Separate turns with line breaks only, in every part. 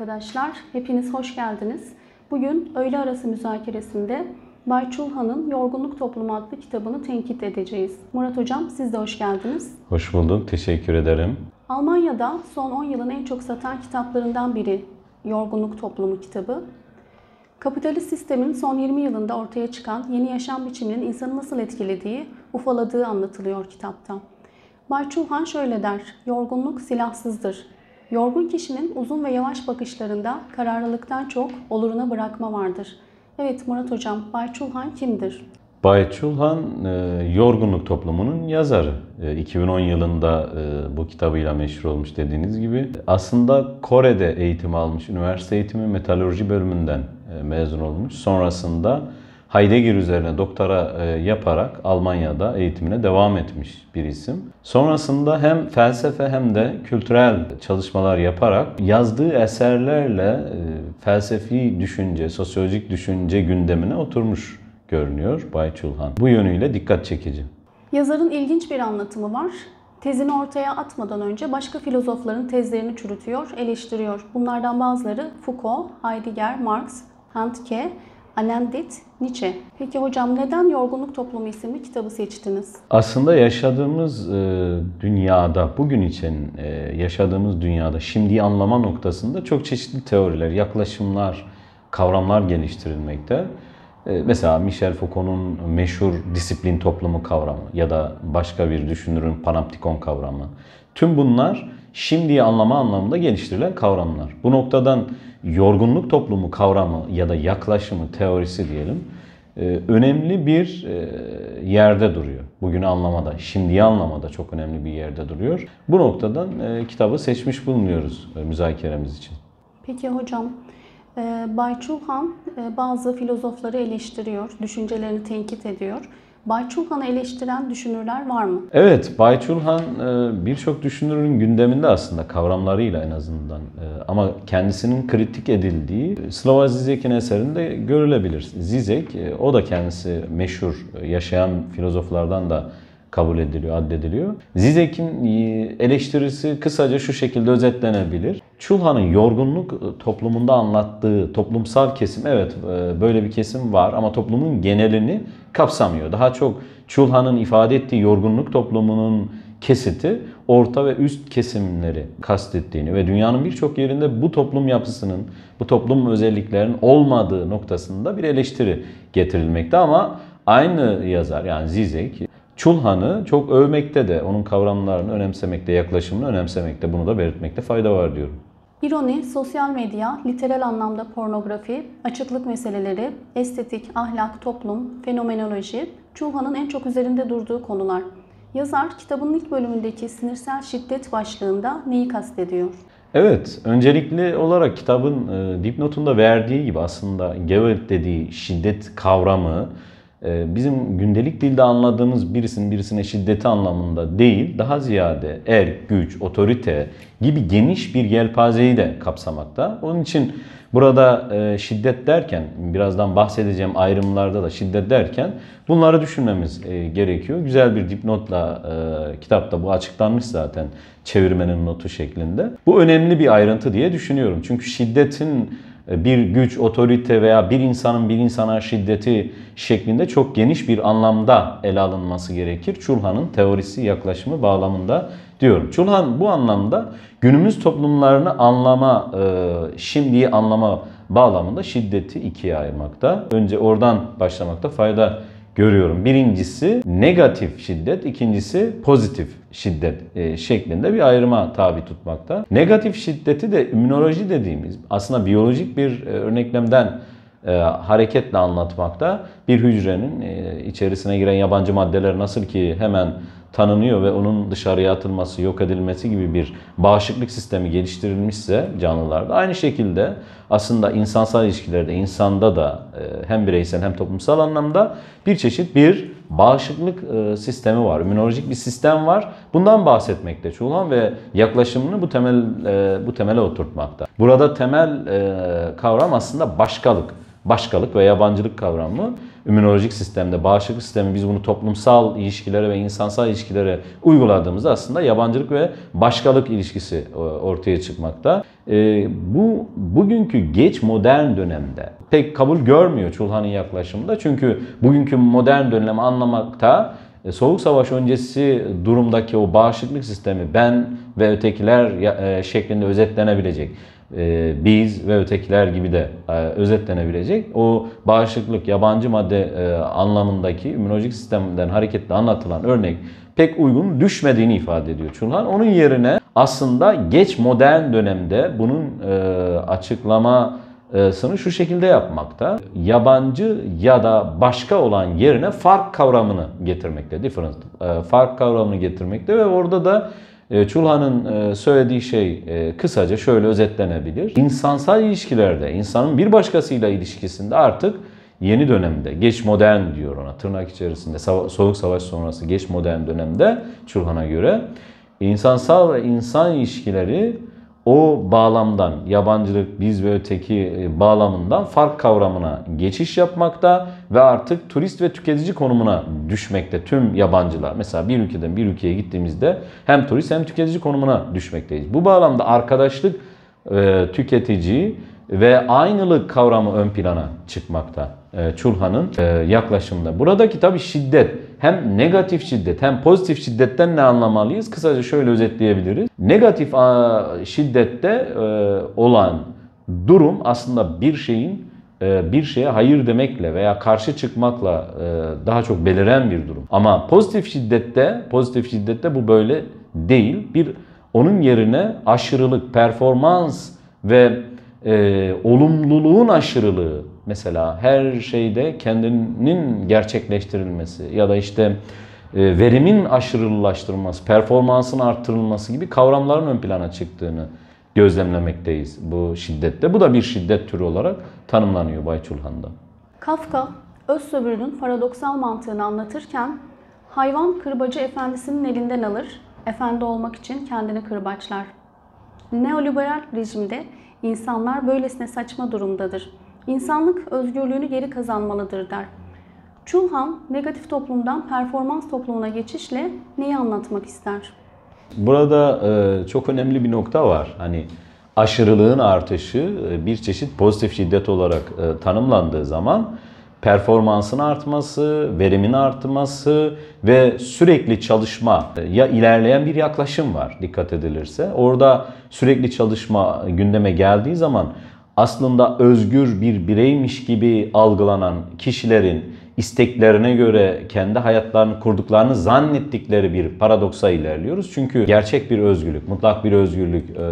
arkadaşlar. Hepiniz hoş geldiniz. Bugün öğle arası müzakeresinde Bay Çulhan'ın Yorgunluk Toplumu adlı kitabını tenkit edeceğiz. Murat Hocam siz de hoş geldiniz.
Hoş bulduk. Teşekkür ederim.
Almanya'da son 10 yılın en çok satan kitaplarından biri Yorgunluk Toplumu kitabı. Kapitalist sistemin son 20 yılında ortaya çıkan yeni yaşam biçiminin insanı nasıl etkilediği, ufaladığı anlatılıyor kitapta. Bay Çulhan şöyle der, yorgunluk silahsızdır. Yorgun kişinin uzun ve yavaş bakışlarında kararlılıktan çok oluruna bırakma vardır. Evet Murat Hocam, Bay Çulhan kimdir?
Bay Çulhan e, Yorgunluk Toplumu'nun yazarı. E, 2010 yılında e, bu kitabıyla meşhur olmuş dediğiniz gibi. Aslında Kore'de eğitim almış. Üniversite eğitimi metalurji bölümünden e, mezun olmuş. Sonrasında Heidegger üzerine doktora e, yaparak Almanya'da eğitimine devam etmiş bir isim. Sonrasında hem felsefe hem de kültürel çalışmalar yaparak yazdığı eserlerle e, felsefi düşünce, sosyolojik düşünce gündemine oturmuş görünüyor Bay Çulhan. Bu yönüyle dikkat çekici.
Yazarın ilginç bir anlatımı var. Tezini ortaya atmadan önce başka filozofların tezlerini çürütüyor, eleştiriyor. Bunlardan bazıları Foucault, Heidegger, Marx, Handke Alendit Nietzsche. Peki hocam neden Yorgunluk Toplumu isimli kitabı seçtiniz?
Aslında yaşadığımız e, dünyada, bugün için e, yaşadığımız dünyada şimdiyi anlama noktasında çok çeşitli teoriler, yaklaşımlar, kavramlar geliştirilmekte. E, mesela Michel Foucault'un meşhur disiplin toplumu kavramı ya da başka bir düşünürün panoptikon kavramı. Tüm bunlar şimdiyi anlama anlamında geliştirilen kavramlar. Bu noktadan yorgunluk toplumu kavramı ya da yaklaşımı, teorisi diyelim e, önemli bir e, yerde duruyor. Bugün anlamada, şimdiye anlamada çok önemli bir yerde duruyor. Bu noktadan e, kitabı seçmiş bulunuyoruz müzakeremiz için.
Peki hocam, Bay Çulhan bazı filozofları eleştiriyor, düşüncelerini tenkit ediyor. Bay Çulhan'ı eleştiren düşünürler var mı?
Evet, Bay Çulhan e, birçok düşünürün gündeminde aslında kavramlarıyla en azından. E, ama kendisinin kritik edildiği e, Slava Zizek'in eserinde görülebilir. Zizek, o da kendisi meşhur yaşayan filozoflardan da kabul ediliyor, addediliyor. Zizek'in eleştirisi kısaca şu şekilde özetlenebilir. Çulha'nın yorgunluk e, toplumunda anlattığı toplumsal kesim evet e, böyle bir kesim var ama toplumun genelini kapsamıyor. Daha çok Çulha'nın ifade ettiği yorgunluk toplumunun kesiti orta ve üst kesimleri kastettiğini ve dünyanın birçok yerinde bu toplum yapısının, bu toplum özelliklerinin olmadığı noktasında bir eleştiri getirilmekte ama aynı yazar yani Zizek Çulhan'ı çok övmekte de, onun kavramlarını önemsemekte, yaklaşımını önemsemekte, bunu da belirtmekte fayda var diyorum.
İroni, sosyal medya, literal anlamda pornografi, açıklık meseleleri, estetik, ahlak, toplum, fenomenoloji, Çuha'nın en çok üzerinde durduğu konular. Yazar kitabın ilk bölümündeki sinirsel şiddet başlığında neyi kastediyor?
Evet, öncelikli olarak kitabın e, dipnotunda verdiği gibi aslında Gewalt dediği şiddet kavramı ee, bizim gündelik dilde anladığımız birisinin birisine şiddeti anlamında değil, daha ziyade er, güç, otorite gibi geniş bir yelpazeyi de kapsamakta. Onun için burada e, şiddet derken, birazdan bahsedeceğim ayrımlarda da şiddet derken bunları düşünmemiz e, gerekiyor. Güzel bir dipnotla e, kitapta bu açıklanmış zaten çevirmenin notu şeklinde. Bu önemli bir ayrıntı diye düşünüyorum. Çünkü şiddetin e, bir güç, otorite veya bir insanın bir insana şiddeti şeklinde çok geniş bir anlamda ele alınması gerekir. Çulhan'ın teorisi yaklaşımı bağlamında diyorum. Çulhan bu anlamda günümüz toplumlarını anlama, e, şimdiyi anlama bağlamında şiddeti ikiye ayırmakta. Önce oradan başlamakta fayda görüyorum. Birincisi negatif şiddet, ikincisi pozitif şiddet e, şeklinde bir ayrıma tabi tutmakta. Negatif şiddeti de immünoloji dediğimiz aslında biyolojik bir e, örneklemden e, hareketle anlatmakta. Bir hücrenin e, içerisine giren yabancı maddeler nasıl ki hemen tanınıyor ve onun dışarıya atılması, yok edilmesi gibi bir bağışıklık sistemi geliştirilmişse canlılarda aynı şekilde aslında insansal ilişkilerde insanda da hem bireysel hem toplumsal anlamda bir çeşit bir bağışıklık e, sistemi var. Ümmünolojik bir sistem var. Bundan bahsetmekte Çulhan ve yaklaşımını bu temel e, bu temele oturtmakta. Burada temel e, kavram aslında başkalık. Başkalık ve yabancılık kavramı immünolojik sistemde, bağışıklık sistemi biz bunu toplumsal ilişkilere ve insansal ilişkilere uyguladığımızda aslında yabancılık ve başkalık ilişkisi e, ortaya çıkmakta. E, bu bugünkü geç modern dönemde pek kabul görmüyor Çulhan'ın yaklaşımında. Çünkü bugünkü modern dönemi anlamakta e, soğuk Savaş öncesi durumdaki o bağışıklık sistemi ben ve ötekiler e, şeklinde özetlenebilecek. E, biz ve ötekiler gibi de özetlenebilecek. O bağışıklık yabancı madde anlamındaki immünolojik sistemden hareketle anlatılan örnek pek uygun düşmediğini ifade ediyor Çulhan. Onun yerine aslında geç modern dönemde bunun açıklama e, sını şu şekilde yapmakta. Yabancı ya da başka olan yerine fark kavramını getirmekte. Different. E, fark kavramını getirmekte ve orada da e, Çulhan'ın söylediği şey kısaca şöyle özetlenebilir. İnsansal ilişkilerde, insanın bir başkasıyla ilişkisinde artık yeni dönemde, geç modern diyor ona tırnak içerisinde, soğuk savaş sonrası geç modern dönemde Çulhan'a göre insansal ve insan ilişkileri o bağlamdan yabancılık, biz ve öteki e, bağlamından fark kavramına geçiş yapmakta ve artık turist ve tüketici konumuna düşmekte tüm yabancılar. Mesela bir ülkeden bir ülkeye gittiğimizde hem turist hem tüketici konumuna düşmekteyiz. Bu bağlamda arkadaşlık e, tüketici ve aynılık kavramı ön plana çıkmakta e, Çulhan'ın yaklaşımında. Buradaki tabii şiddet hem negatif şiddet hem pozitif şiddetten ne anlamalıyız? Kısaca şöyle özetleyebiliriz. Negatif şiddette e, olan durum aslında bir şeyin e, bir şeye hayır demekle veya karşı çıkmakla e, daha çok beliren bir durum. Ama pozitif şiddette, pozitif şiddette bu böyle değil. Bir onun yerine aşırılık, performans ve e, olumluluğun aşırılığı, Mesela her şeyde kendinin gerçekleştirilmesi ya da işte e, verimin aşırılaştırılması, performansın arttırılması gibi kavramların ön plana çıktığını gözlemlemekteyiz bu şiddette. Bu da bir şiddet türü olarak tanımlanıyor Bayçulhan'da.
Kafka, öz sömürünün paradoksal mantığını anlatırken hayvan kırbacı efendisinin elinden alır, efendi olmak için kendini kırbaçlar. Neoliberal rejimde insanlar böylesine saçma durumdadır insanlık özgürlüğünü geri kazanmalıdır der. Chulham negatif toplumdan performans toplumuna geçişle neyi anlatmak ister?
Burada e, çok önemli bir nokta var. Hani aşırılığın artışı e, bir çeşit pozitif şiddet olarak e, tanımlandığı zaman performansın artması, verimin artması ve sürekli çalışma e, ya ilerleyen bir yaklaşım var dikkat edilirse. Orada sürekli çalışma gündeme geldiği zaman aslında özgür bir bireymiş gibi algılanan kişilerin isteklerine göre kendi hayatlarını kurduklarını zannettikleri bir paradoksa ilerliyoruz. Çünkü gerçek bir özgürlük, mutlak bir özgürlük e,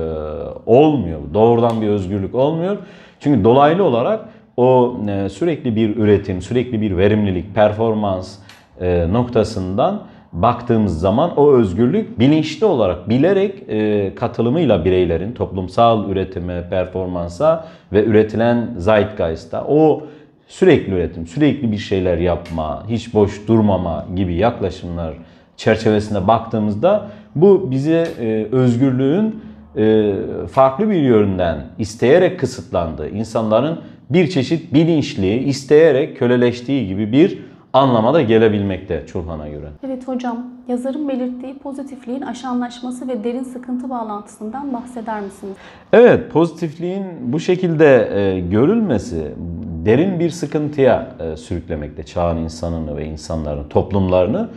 olmuyor. Doğrudan bir özgürlük olmuyor. Çünkü dolaylı olarak o e, sürekli bir üretim, sürekli bir verimlilik, performans e, noktasından baktığımız zaman o özgürlük bilinçli olarak bilerek e, katılımıyla bireylerin toplumsal üretime, performansa ve üretilen zeitgeist'a o sürekli üretim, sürekli bir şeyler yapma, hiç boş durmama gibi yaklaşımlar çerçevesinde baktığımızda bu bize e, özgürlüğün e, farklı bir yönden isteyerek kısıtlandığı, insanların bir çeşit bilinçli, isteyerek köleleştiği gibi bir anlamada gelebilmekte Çulhan'a göre.
Evet hocam, yazarın belirttiği pozitifliğin aşanlaşması ve derin sıkıntı bağlantısından bahseder misiniz?
Evet, pozitifliğin bu şekilde e, görülmesi derin bir sıkıntıya e, sürüklemekte çağın insanını ve insanların toplumlarını.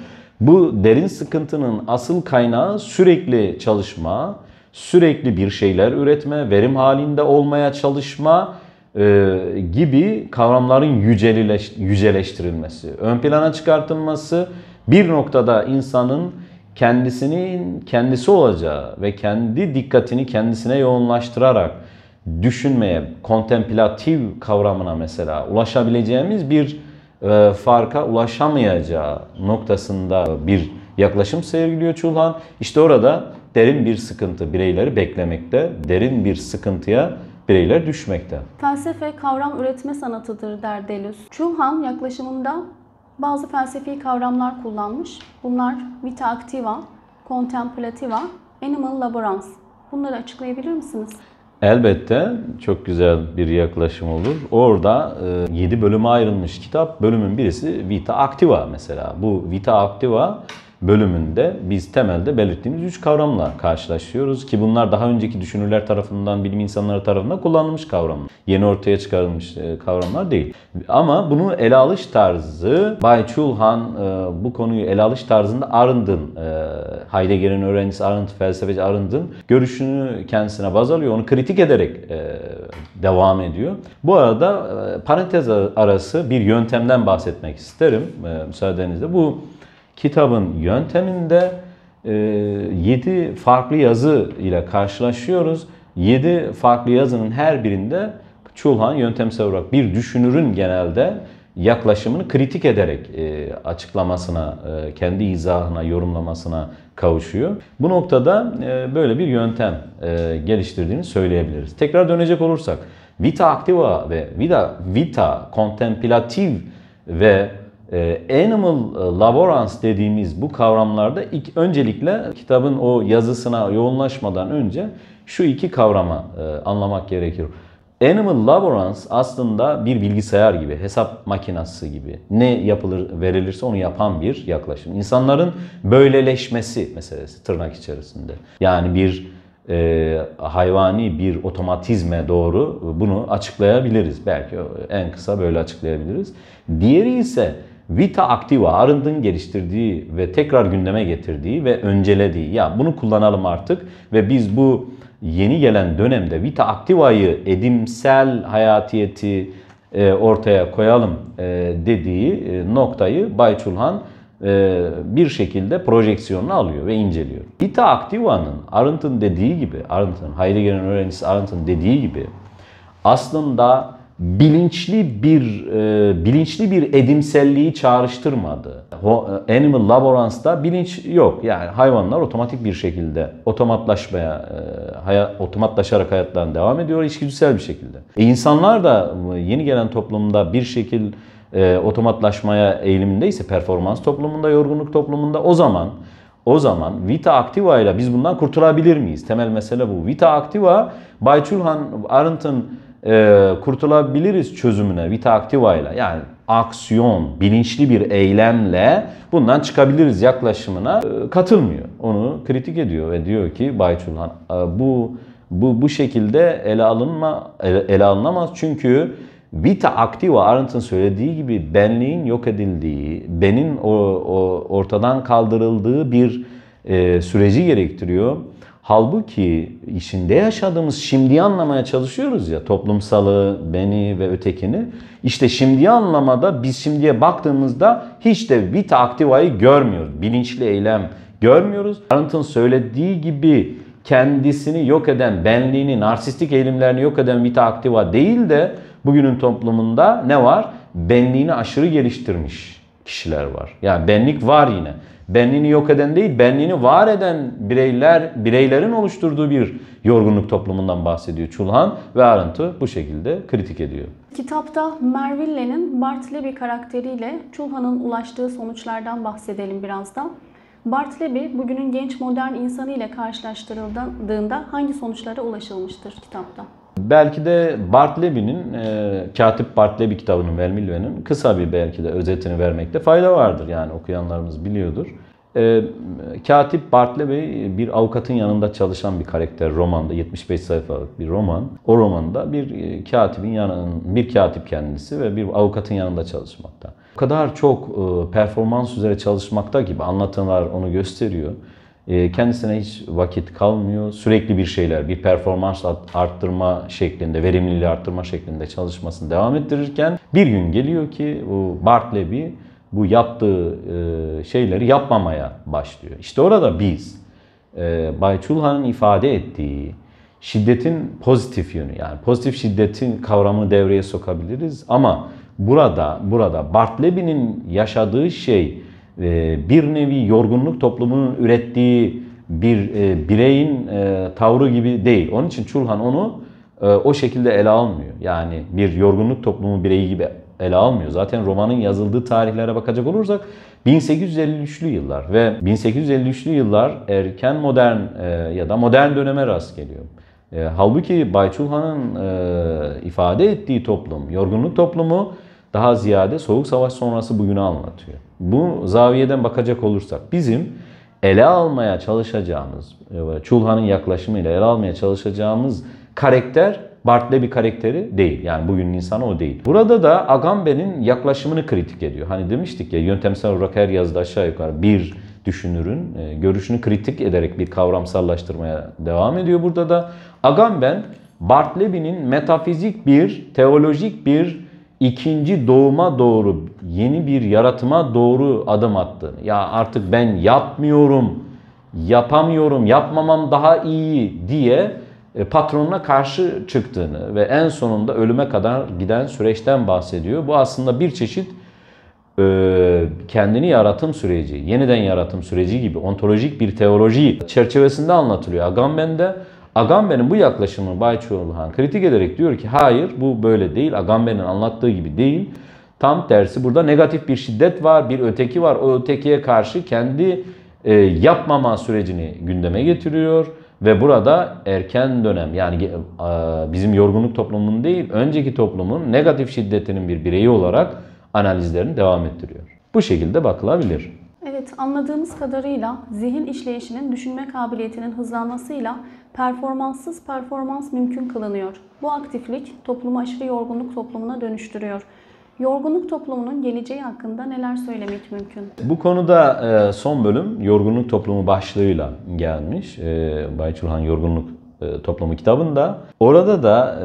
Bu derin sıkıntının asıl kaynağı sürekli çalışma, sürekli bir şeyler üretme, verim halinde olmaya çalışma e, gibi kavramların yücelileş, yüceleştirilmesi, ön plana çıkartılması bir noktada insanın kendisinin kendisi olacağı ve kendi dikkatini kendisine yoğunlaştırarak düşünmeye, kontemplatif kavramına mesela ulaşabileceğimiz bir e, farka ulaşamayacağı noktasında bir yaklaşım sergiliyor Çulhan. İşte orada derin bir sıkıntı bireyleri beklemekte, derin bir sıkıntıya bireyler düşmekte.
Felsefe kavram üretme sanatıdır der Deleuze. Chulhan yaklaşımında bazı felsefi kavramlar kullanmış. Bunlar vita activa, contemplativa, animal laborans. Bunları açıklayabilir misiniz?
Elbette çok güzel bir yaklaşım olur. Orada e, 7 bölüme ayrılmış kitap. Bölümün birisi Vita Activa mesela. Bu Vita Activa bölümünde biz temelde belirttiğimiz üç kavramla karşılaşıyoruz ki bunlar daha önceki düşünürler tarafından, bilim insanları tarafından kullanılmış kavramlar. Yeni ortaya çıkarılmış e, kavramlar değil. Ama bunu ele alış tarzı Bay Chulhan e, bu konuyu ele alış tarzında Arendt'ın e, Heidegger'in öğrencisi Arendt, felsefeci Arendt'ın görüşünü kendisine baz alıyor. Onu kritik ederek devam ediyor. Bu arada parantez arası bir yöntemden bahsetmek isterim müsaadenizle. Bu kitabın yönteminde 7 e, farklı yazı ile karşılaşıyoruz. 7 farklı yazının her birinde Çulhan yöntemsel olarak bir düşünürün genelde yaklaşımını kritik ederek e, açıklamasına, e, kendi izahına, yorumlamasına kavuşuyor. Bu noktada böyle bir yöntem geliştirdiğini söyleyebiliriz. Tekrar dönecek olursak, vita activa ve vita vita contemplative ve ee, Animal e, Laborance dediğimiz bu kavramlarda ilk öncelikle kitabın o yazısına yoğunlaşmadan önce şu iki kavrama e, anlamak gerekir. Animal Laborance aslında bir bilgisayar gibi, hesap makinası gibi ne yapılır verilirse onu yapan bir yaklaşım. İnsanların böyleleşmesi meselesi tırnak içerisinde. Yani bir e, hayvani bir otomatizme doğru bunu açıklayabiliriz. Belki en kısa böyle açıklayabiliriz. Diğeri ise Vita Activa, Arendt'ın geliştirdiği ve tekrar gündeme getirdiği ve öncelediği ya bunu kullanalım artık ve biz bu yeni gelen dönemde Vita Activa'yı edimsel hayatiyeti e, ortaya koyalım e, dediği e, noktayı Bay Çulhan e, bir şekilde projeksiyonunu alıyor ve inceliyor. Vita Activa'nın Arendt'ın dediği gibi, Arendt'ın, Heidegger'in öğrencisi Arendt'ın dediği gibi aslında bilinçli bir e, bilinçli bir edimselliği çağrıştırmadı. E, animal Laborance'da bilinç yok. Yani hayvanlar otomatik bir şekilde otomatlaşmaya e, hayat, otomatlaşarak hayatlarına devam ediyor içgüdüsel bir şekilde. E, insanlar da e, yeni gelen toplumda bir şekil e, otomatlaşmaya eğilimindeyse performans toplumunda, yorgunluk toplumunda o zaman o zaman Vita Activa ile biz bundan kurtulabilir miyiz? Temel mesele bu. Vita Activa, Bay Chulhan arıntın e, kurtulabiliriz çözümüne vita activa ile yani aksiyon, bilinçli bir eylemle bundan çıkabiliriz yaklaşımına e, katılmıyor. Onu kritik ediyor ve diyor ki Bayçulhan, e, bu bu bu şekilde ele alınma ele, ele alınamaz çünkü Vita activa Arendt'ın söylediği gibi benliğin yok edildiği, benin o, o ortadan kaldırıldığı bir e, süreci gerektiriyor. Halbuki içinde yaşadığımız şimdiyi anlamaya çalışıyoruz ya toplumsalı, beni ve ötekini. İşte şimdiyi anlamada biz şimdiye baktığımızda hiç de vita aktivayı görmüyoruz. Bilinçli eylem görmüyoruz. Arendt'ın söylediği gibi kendisini yok eden, benliğini, narsistik eğilimlerini yok eden vita aktiva değil de bugünün toplumunda ne var? Benliğini aşırı geliştirmiş kişiler var. Yani benlik var yine benliğini yok eden değil, benliğini var eden bireyler, bireylerin oluşturduğu bir yorgunluk toplumundan bahsediyor Çulhan ve Arıntı bu şekilde kritik ediyor.
Kitapta Merville'nin Bartleby karakteriyle Çulhan'ın ulaştığı sonuçlardan bahsedelim birazdan. Bartleby bugünün genç modern insanı ile karşılaştırıldığında hangi sonuçlara ulaşılmıştır kitapta?
Belki de Bartleby'nin, e, Katip Bartleby kitabının, Vermilve'nin kısa bir belki de özetini vermekte fayda vardır. Yani okuyanlarımız biliyordur. E, Katip Bartleby bir avukatın yanında çalışan bir karakter romanda 75 sayfalık bir roman. O romanda bir e, katibin yanının bir katip kendisi ve bir avukatın yanında çalışmakta. O kadar çok e, performans üzere çalışmakta gibi anlatılar onu gösteriyor. Ee, kendisine hiç vakit kalmıyor. Sürekli bir şeyler, bir performans arttırma şeklinde, verimliliği arttırma şeklinde çalışmasını devam ettirirken bir gün geliyor ki bu Bartleby bu yaptığı e, şeyleri yapmamaya başlıyor. İşte orada biz e, Bay Çulhan'ın ifade ettiği şiddetin pozitif yönü yani pozitif şiddetin kavramını devreye sokabiliriz ama burada burada Bartleby'nin yaşadığı şey ee, bir nevi yorgunluk toplumunun ürettiği bir e, bireyin e, tavrı gibi değil. Onun için Çulhan onu e, o şekilde ele almıyor. Yani bir yorgunluk toplumu bireyi gibi ele almıyor. Zaten romanın yazıldığı tarihlere bakacak olursak 1853'lü yıllar ve 1853'lü yıllar erken modern e, ya da modern döneme rast geliyor. halbuki Bayçulhan'ın e, ifade ettiği toplum, yorgunluk toplumu daha ziyade Soğuk Savaş sonrası bugünü anlatıyor bu zaviyeden bakacak olursak bizim ele almaya çalışacağımız, e, Çulhan'ın yaklaşımıyla ele almaya çalışacağımız karakter Bartleby karakteri değil. Yani bugünün insanı o değil. Burada da Agamben'in yaklaşımını kritik ediyor. Hani demiştik ya yöntemsel olarak her yazıda aşağı yukarı bir düşünürün e, görüşünü kritik ederek bir kavramsallaştırmaya devam ediyor. Burada da Agamben Bartleby'nin metafizik bir, teolojik bir ikinci doğuma doğru yeni bir yaratıma doğru adım attığını. Ya artık ben yapmıyorum, yapamıyorum, yapmamam daha iyi diye e, patronuna karşı çıktığını ve en sonunda ölüme kadar giden süreçten bahsediyor. Bu aslında bir çeşit e, kendini yaratım süreci, yeniden yaratım süreci gibi ontolojik bir teoloji çerçevesinde anlatılıyor. Agamben de Agamben'in bu yaklaşımını Bayçoğluhan kritik ederek diyor ki hayır bu böyle değil. Agamben'in anlattığı gibi değil. Tam tersi burada negatif bir şiddet var, bir öteki var. O ötekiye karşı kendi e, yapmama sürecini gündeme getiriyor ve burada erken dönem yani e, bizim yorgunluk toplumunun değil, önceki toplumun negatif şiddetinin bir bireyi olarak analizlerini devam ettiriyor. Bu şekilde bakılabilir.
Evet, anladığımız kadarıyla zihin işleyişinin düşünme kabiliyetinin hızlanmasıyla performanssız performans mümkün kılınıyor. Bu aktiflik toplumu aşırı yorgunluk toplumuna dönüştürüyor. Yorgunluk toplumunun geleceği hakkında neler söylemek mümkün?
Bu konuda e, son bölüm yorgunluk toplumu başlığıyla gelmiş. E, Bay Çulhan yorgunluk e, toplumu kitabında. Orada da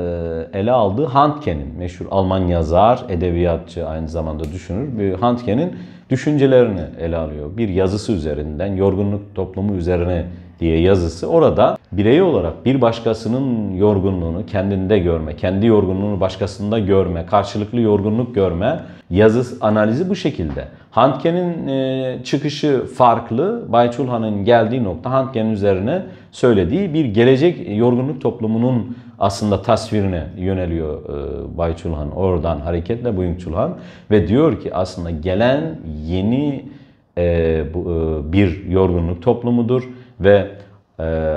ele aldığı Handke'nin meşhur Alman yazar, edebiyatçı aynı zamanda düşünür. Handke'nin düşüncelerini ele alıyor. Bir yazısı üzerinden, yorgunluk toplumu üzerine diye yazısı. Orada birey olarak bir başkasının yorgunluğunu kendinde görme, kendi yorgunluğunu başkasında görme, karşılıklı yorgunluk görme yazısı analizi bu şekilde. Handke'nin e, çıkışı farklı. Bayçulhan'ın geldiği nokta Handke'nin üzerine söylediği bir gelecek yorgunluk toplumunun aslında tasvirine yöneliyor e, Bay Çulhan. Oradan hareketle Buyung Çulhan ve diyor ki aslında gelen yeni e, e, bir yorgunluk toplumudur ve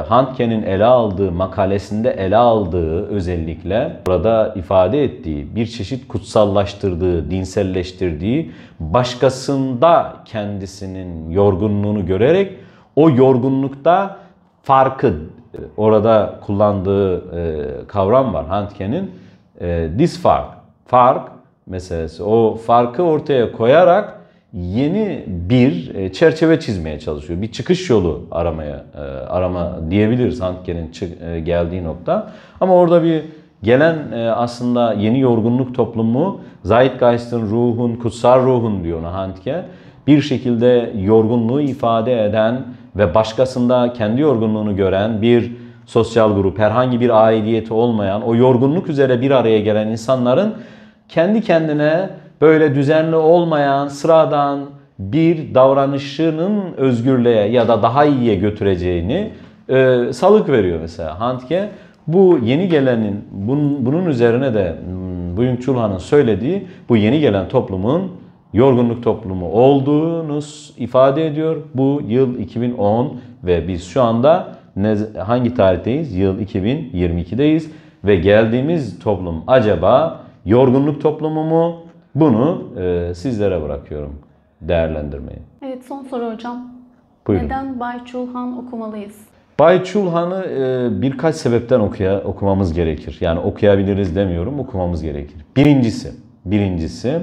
Handke'nin ele aldığı makalesinde ele aldığı özellikle burada ifade ettiği bir çeşit kutsallaştırdığı, dinselleştirdiği başkasında kendisinin yorgunluğunu görerek o yorgunlukta farkı orada kullandığı e, kavram var Handke'nin. E, disfark, fark meselesi. O farkı ortaya koyarak yeni bir e, çerçeve çizmeye çalışıyor. Bir çıkış yolu aramaya e, arama diyebiliriz Handke'nin e, geldiği nokta. Ama orada bir gelen aslında yeni yorgunluk toplumu Zeitgeist'in ruhun, kutsal ruhun diyor ona Handke. Bir şekilde yorgunluğu ifade eden ve başkasında kendi yorgunluğunu gören bir sosyal grup, herhangi bir aidiyeti olmayan, o yorgunluk üzere bir araya gelen insanların kendi kendine böyle düzenli olmayan, sıradan bir davranışının özgürlüğe ya da daha iyiye götüreceğini e, salık veriyor mesela Handke. Bu yeni gelenin, bunun, bunun üzerine de hmm, Buyung Chulhan'ın söylediği bu yeni gelen toplumun yorgunluk toplumu olduğunuz ifade ediyor. Bu yıl 2010 ve biz şu anda ne, hangi tarihteyiz? Yıl 2022'deyiz ve geldiğimiz toplum acaba yorgunluk toplumu mu? Bunu e, sizlere bırakıyorum değerlendirmeyi.
Evet son soru hocam. Buyurun. Neden Bay Çulhan okumalıyız?
Bay Çulhan'ı e, birkaç sebepten okuya, okumamız gerekir. Yani okuyabiliriz demiyorum, okumamız gerekir. Birincisi, birincisi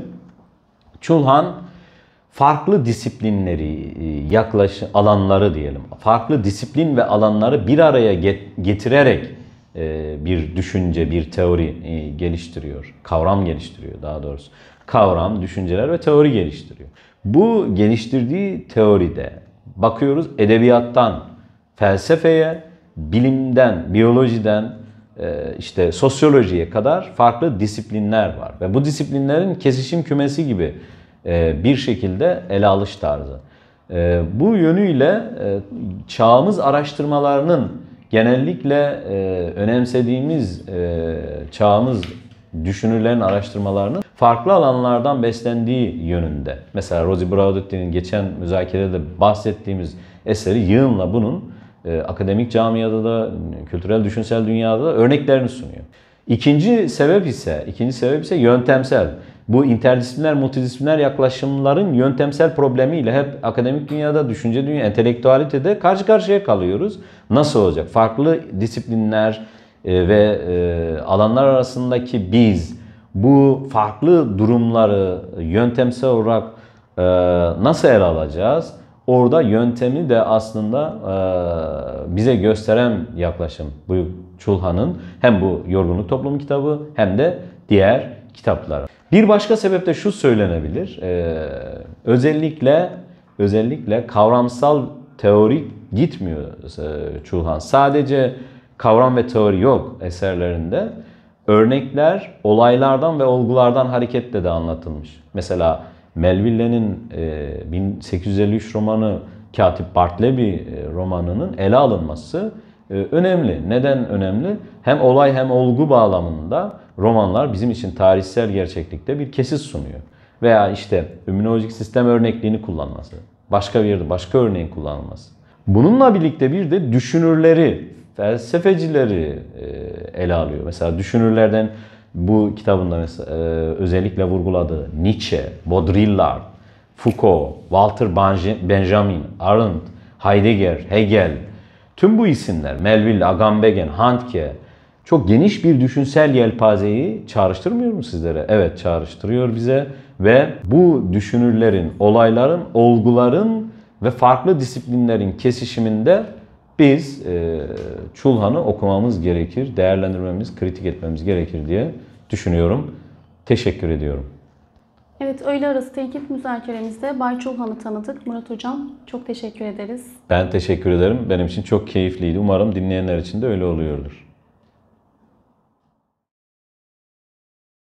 Çulhan farklı disiplinleri, e, yaklaşı alanları diyelim, farklı disiplin ve alanları bir araya getirerek e, bir düşünce, bir teori e, geliştiriyor. Kavram geliştiriyor daha doğrusu. Kavram, düşünceler ve teori geliştiriyor. Bu geliştirdiği teoride bakıyoruz edebiyattan felsefeye, bilimden, biyolojiden, ee, işte sosyolojiye kadar farklı disiplinler var. Ve bu disiplinlerin kesişim kümesi gibi e, bir şekilde ele alış tarzı. E, bu yönüyle e, çağımız araştırmalarının genellikle önemsediğimiz çağımız düşünürlerin araştırmalarının farklı alanlardan beslendiği yönünde. Mesela Rosie Braudetti'nin geçen müzakerede bahsettiğimiz eseri yığınla bunun ee, akademik camiada da, kültürel düşünsel dünyada da örneklerini sunuyor. İkinci sebep ise, ikinci sebep ise yöntemsel. Bu interdisipliner, multidisipliner yaklaşımların yöntemsel problemiyle hep akademik dünyada, düşünce dünya, entelektüalitede karşı karşıya kalıyoruz. Nasıl olacak? Farklı disiplinler e, ve e, alanlar arasındaki biz bu farklı durumları yöntemsel olarak e, nasıl ele alacağız? orada yöntemi de aslında e, bize gösteren yaklaşım bu Çulhan'ın hem bu Yorgunluk Toplumu kitabı hem de diğer kitapları. Bir başka sebep de şu söylenebilir. E, özellikle özellikle kavramsal teorik gitmiyor e, Çulhan. Sadece kavram ve teori yok eserlerinde. Örnekler olaylardan ve olgulardan hareketle de anlatılmış. Mesela Melville'nin 1853 e, romanı Katip Bartleby e, romanının ele alınması e, önemli. Neden önemli? Hem olay hem olgu bağlamında romanlar bizim için tarihsel gerçeklikte bir kesit sunuyor. Veya işte ümünolojik sistem örnekliğini kullanması, başka bir yerde başka örneğin kullanılması. Bununla birlikte bir de düşünürleri, felsefecileri ele alıyor. Mesela düşünürlerden bu kitabında mesela, e, özellikle vurguladığı Nietzsche, Baudrillard, Foucault, Walter Benjamin, Arendt, Heidegger, Hegel, tüm bu isimler, Melville, Agamben, Handke, çok geniş bir düşünsel yelpazeyi çağrıştırmıyor mu sizlere? Evet çağrıştırıyor bize ve bu düşünürlerin, olayların, olguların ve farklı disiplinlerin kesişiminde biz e, Çulhan'ı okumamız gerekir, değerlendirmemiz, kritik etmemiz gerekir diye düşünüyorum. Teşekkür ediyorum.
Evet, öğle arası teklif müzakeremizde Bay Çulhan'ı tanıdık. Murat Hocam çok teşekkür ederiz.
Ben teşekkür ederim. Benim için çok keyifliydi. Umarım dinleyenler için de öyle oluyordur.